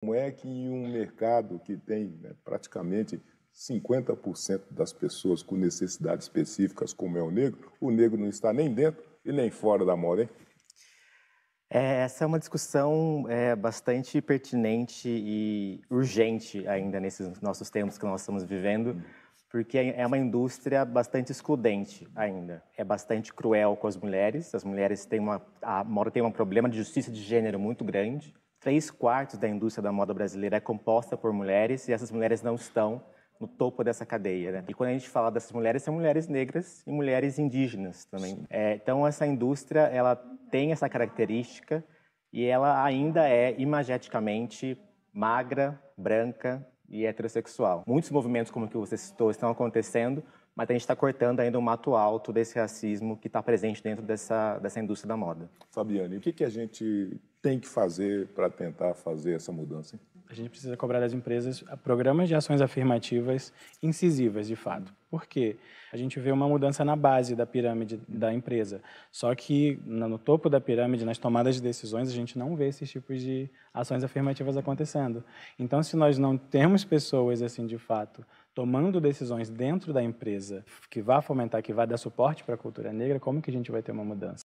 Como é que em um mercado que tem né, praticamente 50% das pessoas com necessidades específicas, como é o negro, o negro não está nem dentro e nem fora da moda, hein? É, essa é uma discussão é, bastante pertinente e urgente ainda nesses nossos tempos que nós estamos vivendo, hum. porque é, é uma indústria bastante excludente ainda. É bastante cruel com as mulheres. As mulheres têm uma, a moda tem um problema de justiça de gênero muito grande. Três quartos da indústria da moda brasileira é composta por mulheres e essas mulheres não estão no topo dessa cadeia. Né? E quando a gente fala dessas mulheres, são mulheres negras e mulheres indígenas também. É, então, essa indústria ela tem essa característica e ela ainda é imageticamente magra, branca e heterossexual. Muitos movimentos como o que você citou estão acontecendo mas a gente está cortando ainda o um mato alto desse racismo que está presente dentro dessa, dessa indústria da moda. Fabiane, o que, que a gente tem que fazer para tentar fazer essa mudança? A gente precisa cobrar das empresas programas de ações afirmativas incisivas, de fato. Por quê? A gente vê uma mudança na base da pirâmide da empresa. Só que no topo da pirâmide, nas tomadas de decisões, a gente não vê esses tipos de ações afirmativas acontecendo. Então, se nós não temos pessoas assim, de fato, tomando decisões dentro da empresa que vá fomentar, que vá dar suporte para a cultura negra, como que a gente vai ter uma mudança?